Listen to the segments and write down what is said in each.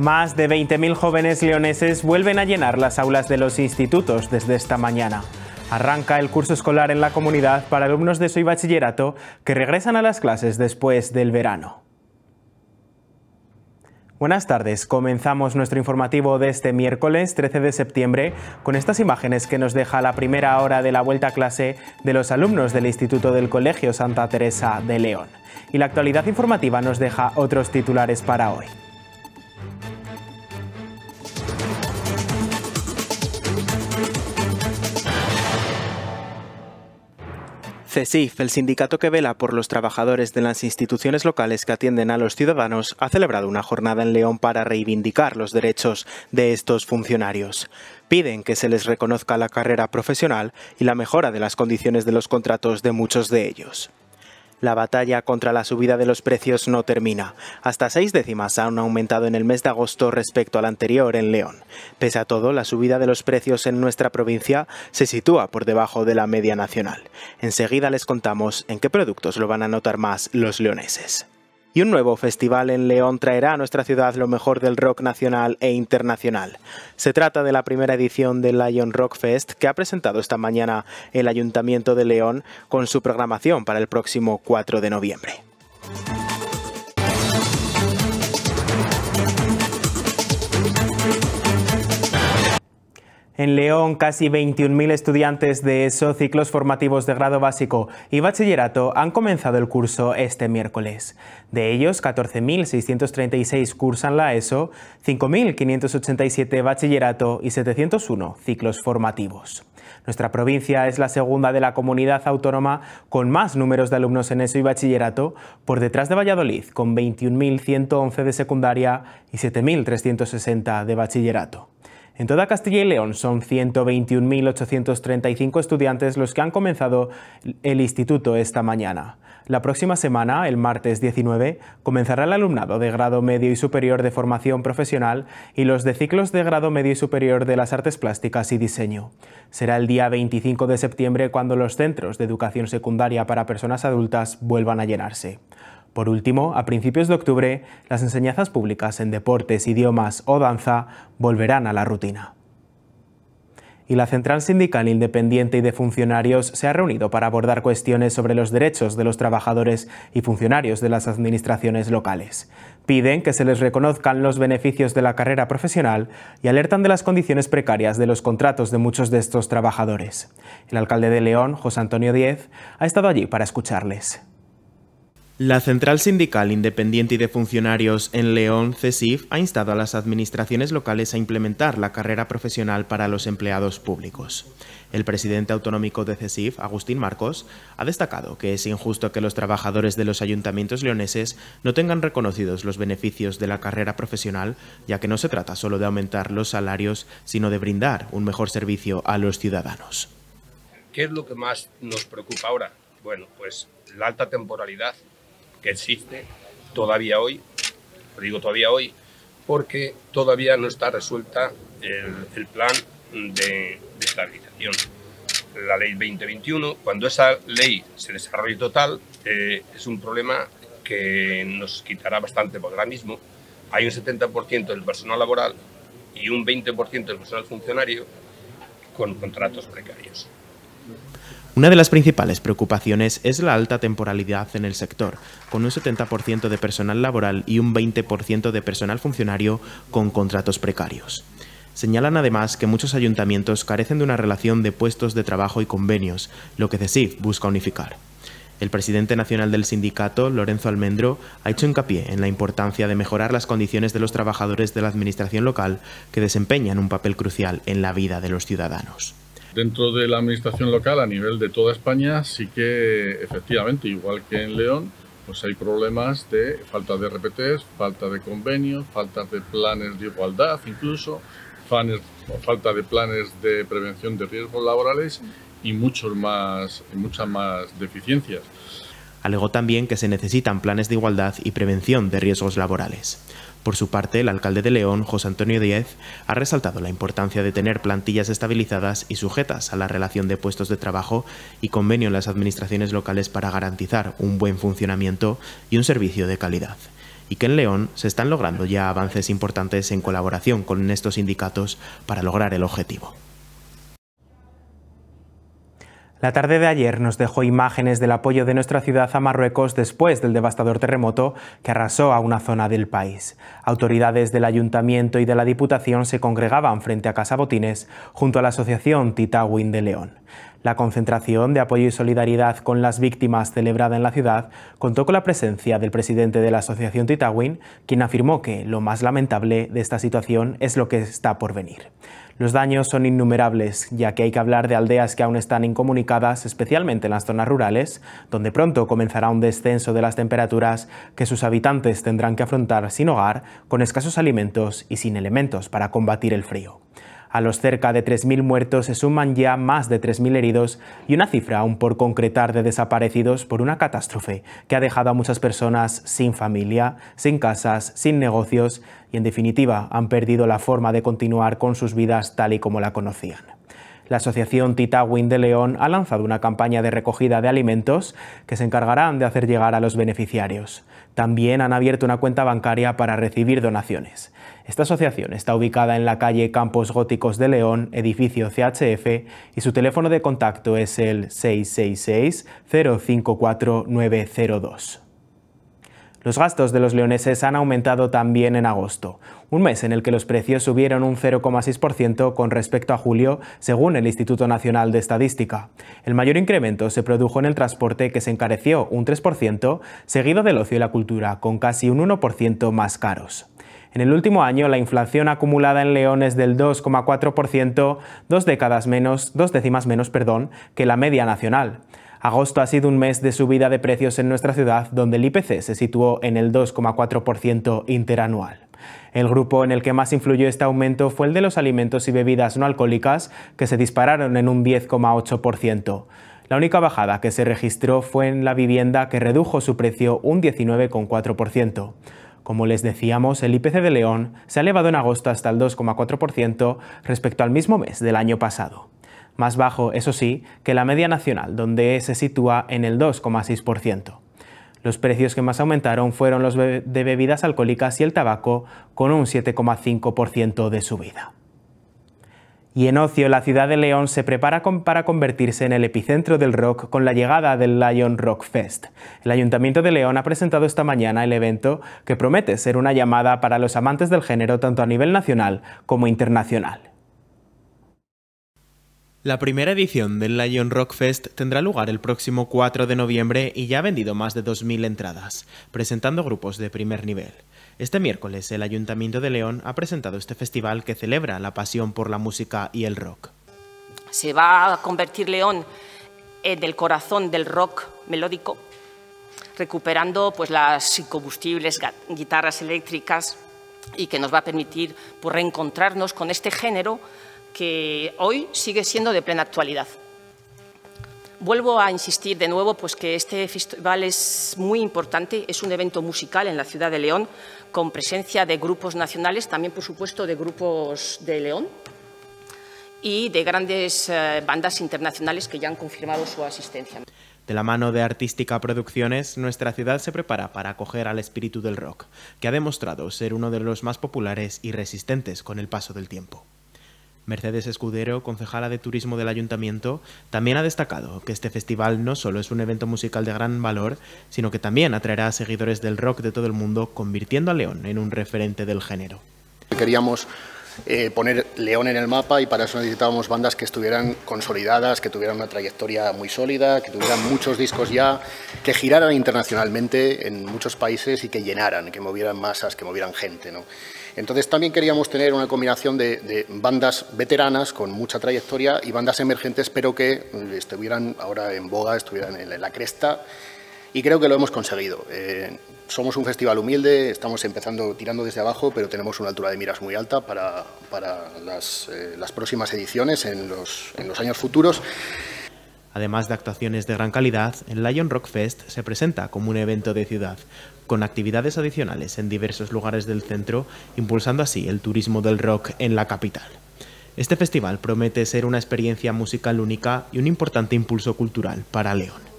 Más de 20.000 jóvenes leoneses vuelven a llenar las aulas de los institutos desde esta mañana. Arranca el curso escolar en la comunidad para alumnos de su bachillerato que regresan a las clases después del verano. Buenas tardes, comenzamos nuestro informativo de este miércoles 13 de septiembre con estas imágenes que nos deja la primera hora de la vuelta a clase de los alumnos del Instituto del Colegio Santa Teresa de León. Y la actualidad informativa nos deja otros titulares para hoy. CESIF, el sindicato que vela por los trabajadores de las instituciones locales que atienden a los ciudadanos, ha celebrado una jornada en León para reivindicar los derechos de estos funcionarios. Piden que se les reconozca la carrera profesional y la mejora de las condiciones de los contratos de muchos de ellos. La batalla contra la subida de los precios no termina. Hasta seis décimas han aumentado en el mes de agosto respecto al anterior en León. Pese a todo, la subida de los precios en nuestra provincia se sitúa por debajo de la media nacional. Enseguida les contamos en qué productos lo van a notar más los leoneses. Y un nuevo festival en León traerá a nuestra ciudad lo mejor del rock nacional e internacional. Se trata de la primera edición del Lion Rock Fest que ha presentado esta mañana el Ayuntamiento de León con su programación para el próximo 4 de noviembre. En León, casi 21.000 estudiantes de ESO, ciclos formativos de grado básico y bachillerato han comenzado el curso este miércoles. De ellos, 14.636 cursan la ESO, 5.587 bachillerato y 701 ciclos formativos. Nuestra provincia es la segunda de la comunidad autónoma con más números de alumnos en ESO y bachillerato, por detrás de Valladolid, con 21.111 de secundaria y 7.360 de bachillerato. En toda Castilla y León son 121.835 estudiantes los que han comenzado el instituto esta mañana. La próxima semana, el martes 19, comenzará el alumnado de grado medio y superior de formación profesional y los de ciclos de grado medio y superior de las artes plásticas y diseño. Será el día 25 de septiembre cuando los centros de educación secundaria para personas adultas vuelvan a llenarse. Por último, a principios de octubre, las enseñanzas públicas en deportes, idiomas o danza volverán a la rutina y la Central Sindical Independiente y de Funcionarios se ha reunido para abordar cuestiones sobre los derechos de los trabajadores y funcionarios de las administraciones locales. Piden que se les reconozcan los beneficios de la carrera profesional y alertan de las condiciones precarias de los contratos de muchos de estos trabajadores. El alcalde de León, José Antonio Díez, ha estado allí para escucharles. La Central Sindical Independiente y de Funcionarios en León, CESIF, ha instado a las administraciones locales a implementar la carrera profesional para los empleados públicos. El presidente autonómico de CESIF, Agustín Marcos, ha destacado que es injusto que los trabajadores de los ayuntamientos leoneses no tengan reconocidos los beneficios de la carrera profesional, ya que no se trata solo de aumentar los salarios, sino de brindar un mejor servicio a los ciudadanos. ¿Qué es lo que más nos preocupa ahora? Bueno, pues la alta temporalidad que existe todavía hoy, lo digo todavía hoy, porque todavía no está resuelta el, plan de, estabilización. La ley 2021, cuando esa ley se desarrolle total, eh, es un problema que nos quitará bastante, porque ahora mismo hay un 70% del personal laboral y un 20% del personal funcionario con contratos precarios. Una de las principales preocupaciones es la alta temporalidad en el sector, con un 70% de personal laboral y un 20% de personal funcionario con contratos precarios. Señalan además que muchos ayuntamientos carecen de una relación de puestos de trabajo y convenios, lo que CESIF busca unificar. El presidente nacional del sindicato, Lorenzo Almendro, ha hecho hincapié en la importancia de mejorar las condiciones de los trabajadores de la administración local que desempeñan un papel crucial en la vida de los ciudadanos. Dentro de la administración local a nivel de toda España sí que efectivamente, igual que en León, pues hay problemas de falta de RPTs, falta de convenios, falta de planes de igualdad incluso, falta de planes de prevención de riesgos laborales y muchos más, muchas más deficiencias. Alegó también que se necesitan planes de igualdad y prevención de riesgos laborales. Por su parte, el alcalde de León, José Antonio Díez, ha resaltado la importancia de tener plantillas estabilizadas y sujetas a la relación de puestos de trabajo y convenio en las administraciones locales para garantizar un buen funcionamiento y un servicio de calidad y que en León se están logrando ya avances importantes en colaboración con estos sindicatos para lograr el objetivo. La tarde de ayer nos dejó imágenes del apoyo de nuestra ciudad a Marruecos después del devastador terremoto que arrasó a una zona del país. Autoridades del ayuntamiento y de la Diputación se congregaban frente a Casa Botines junto a la asociación Titawin de León. La concentración de apoyo y solidaridad con las víctimas celebrada en la ciudad contó con la presencia del presidente de la asociación Titawin, quien afirmó que lo más lamentable de esta situación es lo que está por venir. Los daños son innumerables, ya que hay que hablar de aldeas que aún están incomunicadas, especialmente en las zonas rurales, donde pronto comenzará un descenso de las temperaturas que sus habitantes tendrán que afrontar sin hogar, con escasos alimentos y sin elementos para combatir el frío. A los cerca de 3.000 muertos se suman ya más de 3.000 heridos y una cifra aún por concretar de desaparecidos por una catástrofe que ha dejado a muchas personas sin familia, sin casas, sin negocios y en definitiva han perdido la forma de continuar con sus vidas tal y como la conocían. La asociación Titawin de León ha lanzado una campaña de recogida de alimentos que se encargarán de hacer llegar a los beneficiarios. También han abierto una cuenta bancaria para recibir donaciones. Esta asociación está ubicada en la calle Campos Góticos de León, edificio CHF, y su teléfono de contacto es el 666 054902. Los gastos de los leoneses han aumentado también en agosto, un mes en el que los precios subieron un 0,6% con respecto a julio, según el Instituto Nacional de Estadística. El mayor incremento se produjo en el transporte, que se encareció un 3%, seguido del ocio y la cultura, con casi un 1% más caros. En el último año, la inflación acumulada en León es del 2,4%, dos décadas menos, dos décimas menos, perdón, que la media nacional. Agosto ha sido un mes de subida de precios en nuestra ciudad, donde el IPC se situó en el 2,4% interanual. El grupo en el que más influyó este aumento fue el de los alimentos y bebidas no alcohólicas, que se dispararon en un 10,8%. La única bajada que se registró fue en la vivienda, que redujo su precio un 19,4%. Como les decíamos, el IPC de León se ha elevado en agosto hasta el 2,4% respecto al mismo mes del año pasado. Más bajo, eso sí, que la media nacional, donde se sitúa en el 2,6%. Los precios que más aumentaron fueron los de bebidas alcohólicas y el tabaco, con un 7,5% de subida. Y en ocio, la ciudad de León se prepara para convertirse en el epicentro del rock con la llegada del Lion Rock Fest. El Ayuntamiento de León ha presentado esta mañana el evento que promete ser una llamada para los amantes del género tanto a nivel nacional como internacional. La primera edición del Lion Rock Fest tendrá lugar el próximo 4 de noviembre y ya ha vendido más de 2.000 entradas, presentando grupos de primer nivel. Este miércoles el Ayuntamiento de León ha presentado este festival que celebra la pasión por la música y el rock. Se va a convertir León en el corazón del rock melódico, recuperando pues, las incombustibles guitarras eléctricas y que nos va a permitir pues, reencontrarnos con este género que hoy sigue siendo de plena actualidad. Vuelvo a insistir de nuevo pues, que este festival es muy importante, es un evento musical en la ciudad de León, con presencia de grupos nacionales, también por supuesto de grupos de León y de grandes eh, bandas internacionales que ya han confirmado su asistencia. De la mano de Artística Producciones, nuestra ciudad se prepara para acoger al espíritu del rock, que ha demostrado ser uno de los más populares y resistentes con el paso del tiempo. Mercedes Escudero, concejala de Turismo del Ayuntamiento, también ha destacado que este festival no solo es un evento musical de gran valor, sino que también atraerá a seguidores del rock de todo el mundo, convirtiendo a León en un referente del género. Queríamos eh, poner León en el mapa y para eso necesitábamos bandas que estuvieran consolidadas, que tuvieran una trayectoria muy sólida, que tuvieran muchos discos ya, que giraran internacionalmente en muchos países y que llenaran, que movieran masas, que movieran gente. ¿no? Entonces también queríamos tener una combinación de, bandas veteranas con mucha trayectoria y bandas emergentes, pero que eh, estuvieran ahora en boga, estuvieran en la cresta y creo que lo hemos conseguido. Eh, somos un festival humilde, estamos empezando tirando desde abajo, pero tenemos una altura de miras muy alta para, eh, las, próximas ediciones en los, en los años futuros. Además de actuaciones de gran calidad, el Lion Rock Fest se presenta como un evento de ciudad, con actividades adicionales en diversos lugares del centro, impulsando así el turismo del rock en la capital. Este festival promete ser una experiencia musical única y un importante impulso cultural para León.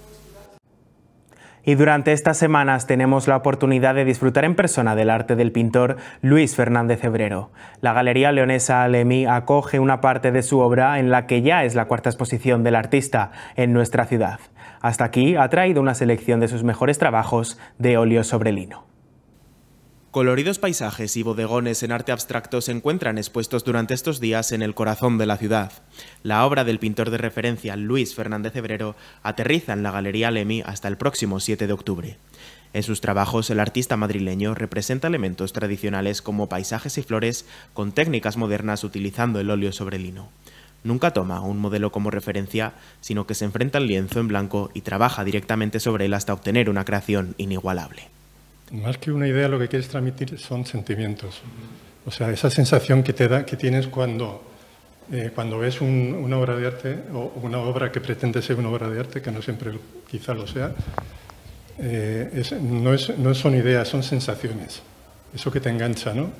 Y durante estas semanas tenemos la oportunidad de disfrutar en persona del arte del pintor Luis Fernández Febrero. La Galería Leonesa Alemí acoge una parte de su obra en la que ya es la cuarta exposición del artista en nuestra ciudad. Hasta aquí ha traído una selección de sus mejores trabajos de óleo sobre lino. Coloridos paisajes y bodegones en arte abstracto se encuentran expuestos durante estos días en el corazón de la ciudad. La obra del pintor de referencia Luis Fernández Hebrero aterriza en la Galería Lemi hasta el próximo 7 de octubre. En sus trabajos, el artista madrileño representa elementos tradicionales como paisajes y flores con técnicas modernas utilizando el óleo sobre lino. Nunca toma un modelo como referencia, sino que se enfrenta al lienzo en blanco y trabaja directamente sobre él hasta obtener una creación inigualable más que una idea, lo que quieres transmitir son sentimientos. O sea, esa sensación que, te da, que tienes cuando, eh, cuando ves una obra de arte o una obra que pretende ser una obra de arte, que no siempre quizá lo sea, eh, no, no son ideas, son sensaciones. Eso que te engancha, ¿no?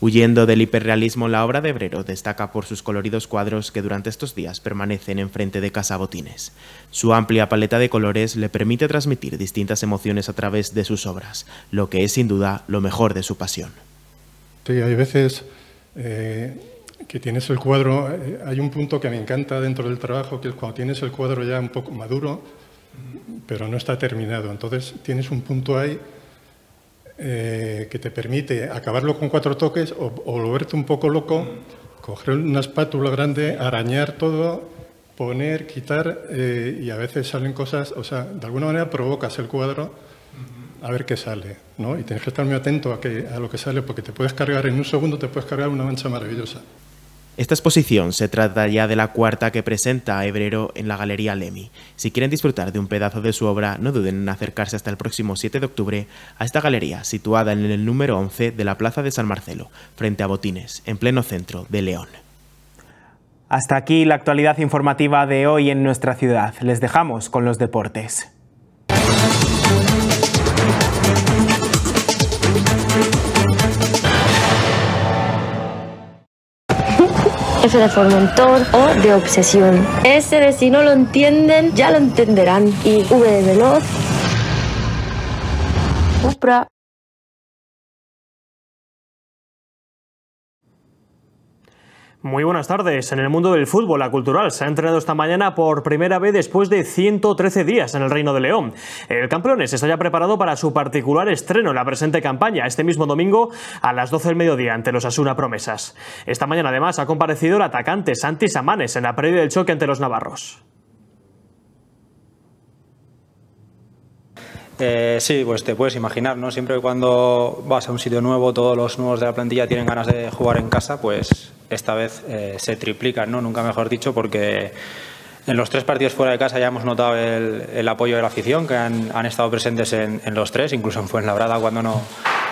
Huyendo del hiperrealismo, la obra de Brero destaca por sus coloridos cuadros que durante estos días permanecen en frente de Casa Botines. Su amplia paleta de colores le permite transmitir distintas emociones a través de sus obras, lo que es sin duda lo mejor de su pasión. Sí, hay veces eh, que tienes el cuadro, eh, hay un punto que me encanta dentro del trabajo, que es cuando tienes el cuadro ya un poco maduro, pero no está terminado. Entonces tienes un punto ahí eh, que te permite acabarlo con cuatro toques o, volverte un poco loco, coger una espátula grande, arañar todo, poner, quitar eh, y a veces salen cosas, o sea, de alguna manera provocas el cuadro a ver qué sale, ¿no? Y tienes que estar muy atento a, que, a lo que sale porque te puedes cargar en un segundo, te puedes cargar una mancha maravillosa. Esta exposición se trata ya de la cuarta que presenta a Hebrero en la Galería Lemi. Si quieren disfrutar de un pedazo de su obra, no duden en acercarse hasta el próximo 7 de octubre a esta galería, situada en el número 11 de la Plaza de San Marcelo, frente a Botines, en pleno centro de León. Hasta aquí la actualidad informativa de hoy en nuestra ciudad. Les dejamos con los deportes. F de Formentor o de Obsesión. S de si no lo entienden, ya lo entenderán. Y V de Veloz. Upra. Muy buenas tardes. En el mundo del fútbol, la cultural se ha entrenado esta mañana por primera vez después de 113 días en el Reino de León. El Campeones está ya preparado para su particular estreno en la presente campaña, este mismo domingo a las 12 del mediodía ante los Asuna Promesas. Esta mañana además ha comparecido el atacante Santi Samanes en la previa del choque ante los navarros. Eh, sí, pues te puedes imaginar, ¿no? Siempre cuando vas a un sitio nuevo, todos los nuevos de la plantilla tienen ganas de jugar en casa, pues esta vez eh, se triplican, ¿no? Nunca mejor dicho, porque en los tres partidos fuera de casa ya hemos notado el, apoyo de la afición, que han, estado presentes en, los tres, incluso en Fuenlabrada cuando no,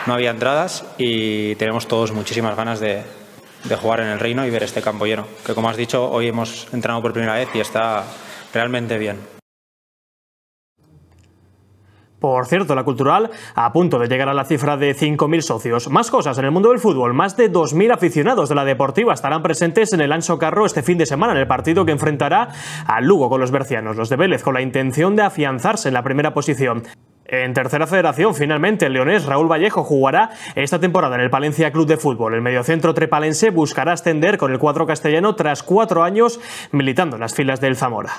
había entradas, y tenemos todos muchísimas ganas de, jugar en el Reino y ver este campo lleno, que como has dicho, hoy hemos entrado por primera vez y está realmente bien. Por cierto, la cultural a punto de llegar a la cifra de 5.000 socios. Más cosas, en el mundo del fútbol, más de 2.000 aficionados de la deportiva estarán presentes en el Ancho Carro este fin de semana en el partido que enfrentará al Lugo con los bercianos, los de Vélez, con la intención de afianzarse en la primera posición. En tercera federación, finalmente, el leonés Raúl Vallejo jugará esta temporada en el Palencia Club de Fútbol. El mediocentro trepalense buscará ascender con el cuadro castellano tras cuatro años militando en las filas del Zamora.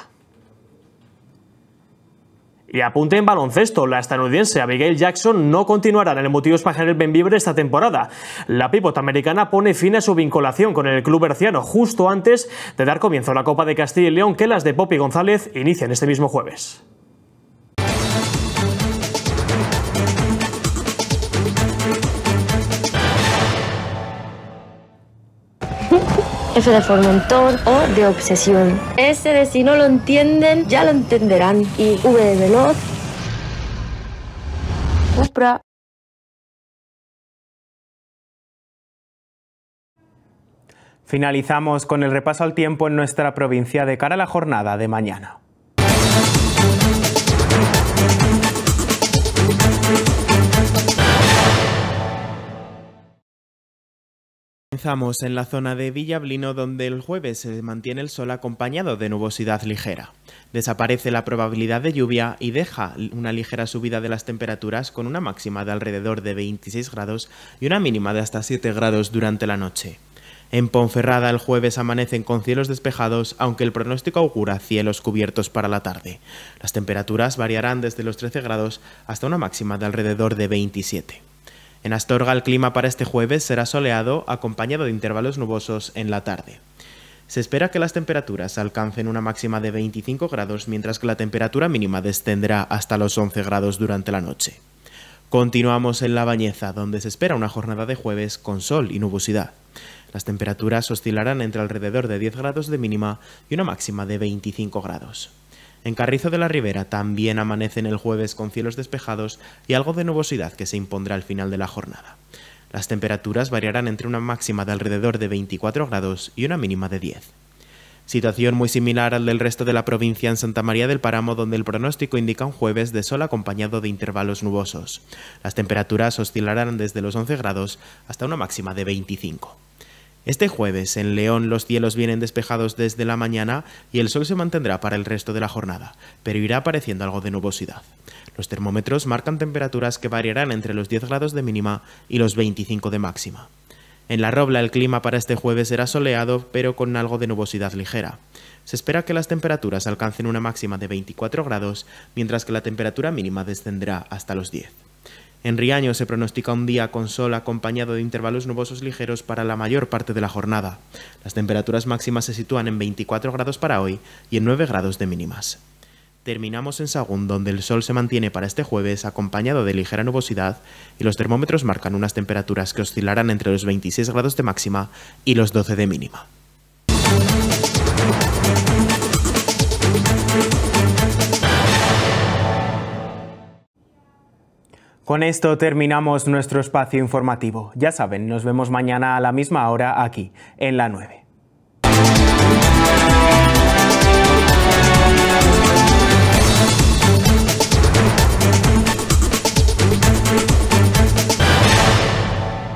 Y apunte en baloncesto, la estadounidense Abigail Jackson no continuará en el Motivos para el Benvibre esta temporada. La pívot americana pone fin a su vinculación con el club berciano justo antes de dar comienzo a la Copa de Castilla y León que las de Poppy González inician este mismo jueves. F de Formentor o de Obsesión. S de si no lo entienden, ya lo entenderán. Y V de Veloz. Finalizamos con el repaso al tiempo en nuestra provincia de cara a la jornada de mañana. Comenzamos en la zona de Villablino donde el jueves se mantiene el sol acompañado de nubosidad ligera. Desaparece la probabilidad de lluvia y deja una ligera subida de las temperaturas con una máxima de alrededor de 26 grados y una mínima de hasta 7 grados durante la noche. En Ponferrada el jueves amanecen con cielos despejados, aunque el pronóstico augura cielos cubiertos para la tarde. Las temperaturas variarán desde los 13 grados hasta una máxima de alrededor de 27. En Astorga el clima para este jueves será soleado acompañado de intervalos nubosos en la tarde. Se espera que las temperaturas alcancen una máxima de 25 grados mientras que la temperatura mínima descenderá hasta los 11 grados durante la noche. Continuamos en La Bañeza, donde se espera una jornada de jueves con sol y nubosidad. Las temperaturas oscilarán entre alrededor de 10 grados de mínima y una máxima de 25 grados. En Carrizo de la Ribera también amanecen el jueves con cielos despejados y algo de nubosidad que se impondrá al final de la jornada. Las temperaturas variarán entre una máxima de alrededor de 24 grados y una mínima de 10. Situación muy similar al del resto de la provincia en Santa María del Páramo, donde el pronóstico indica un jueves de sol acompañado de intervalos nubosos. Las temperaturas oscilarán desde los 11 grados hasta una máxima de 25. Este jueves en León los cielos vienen despejados desde la mañana y el sol se mantendrá para el resto de la jornada, pero irá apareciendo algo de nubosidad. Los termómetros marcan temperaturas que variarán entre los 10 grados de mínima y los 25 de máxima. En la Robla el clima para este jueves será soleado, pero con algo de nubosidad ligera. Se espera que las temperaturas alcancen una máxima de 24 grados, mientras que la temperatura mínima descenderá hasta los 10. En Riaño se pronostica un día con sol acompañado de intervalos nubosos ligeros para la mayor parte de la jornada. Las temperaturas máximas se sitúan en 24 grados para hoy y en 9 grados de mínimas. Terminamos en Sagún, donde el sol se mantiene para este jueves acompañado de ligera nubosidad y los termómetros marcan unas temperaturas que oscilarán entre los 26 grados de máxima y los 12 de mínima. Con esto terminamos nuestro espacio informativo. Ya saben, nos vemos mañana a la misma hora aquí, en la 9.